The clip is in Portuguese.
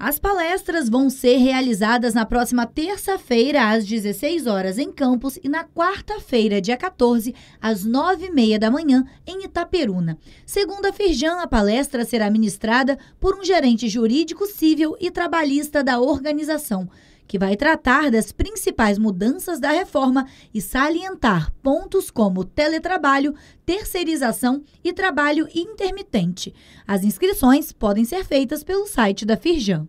As palestras vão ser realizadas na próxima terça-feira, às 16 horas em Campos, e na quarta-feira, dia 14, às 9h30 da manhã, em Itaperuna. Segundo a Firjan, a palestra será ministrada por um gerente jurídico, civil e trabalhista da organização que vai tratar das principais mudanças da reforma e salientar pontos como teletrabalho, terceirização e trabalho intermitente. As inscrições podem ser feitas pelo site da Firjan.